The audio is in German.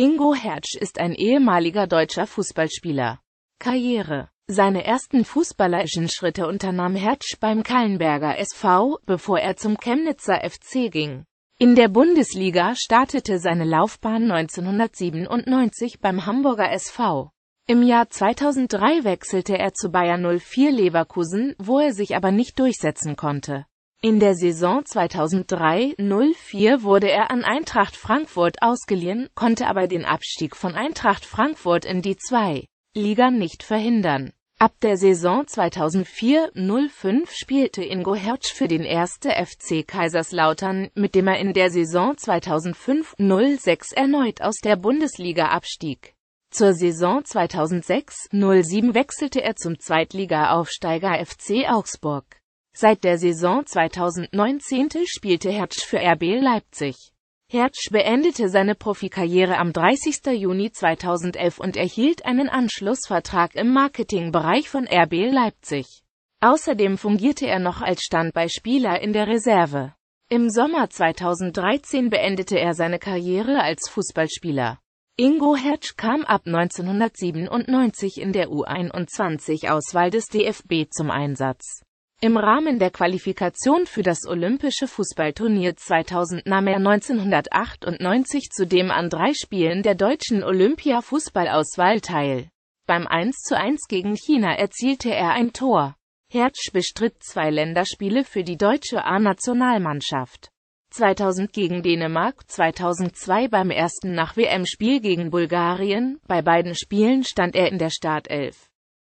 Ingo Hertsch ist ein ehemaliger deutscher Fußballspieler. Karriere Seine ersten fußballerischen Schritte unternahm Hertsch beim Kallenberger SV, bevor er zum Chemnitzer FC ging. In der Bundesliga startete seine Laufbahn 1997 beim Hamburger SV. Im Jahr 2003 wechselte er zu Bayern 04 Leverkusen, wo er sich aber nicht durchsetzen konnte. In der Saison 2003-04 wurde er an Eintracht Frankfurt ausgeliehen, konnte aber den Abstieg von Eintracht Frankfurt in die 2. Liga nicht verhindern. Ab der Saison 2004-05 spielte Ingo Hertz für den 1. FC Kaiserslautern, mit dem er in der Saison 2005-06 erneut aus der Bundesliga abstieg. Zur Saison 2006-07 wechselte er zum Zweitligaaufsteiger FC Augsburg. Seit der Saison 2019 spielte Hertz für RB Leipzig. Hertz beendete seine Profikarriere am 30. Juni 2011 und erhielt einen Anschlussvertrag im Marketingbereich von RB Leipzig. Außerdem fungierte er noch als Standbeispieler in der Reserve. Im Sommer 2013 beendete er seine Karriere als Fußballspieler. Ingo Hertz kam ab 1997 in der U21-Auswahl des DFB zum Einsatz. Im Rahmen der Qualifikation für das Olympische Fußballturnier 2000 nahm er 1998 zudem an drei Spielen der deutschen Olympia-Fußballauswahl teil. Beim 1 zu 1 gegen China erzielte er ein Tor. Hertz bestritt zwei Länderspiele für die deutsche A-Nationalmannschaft. 2000 gegen Dänemark, 2002 beim ersten Nach-WM-Spiel gegen Bulgarien, bei beiden Spielen stand er in der Startelf.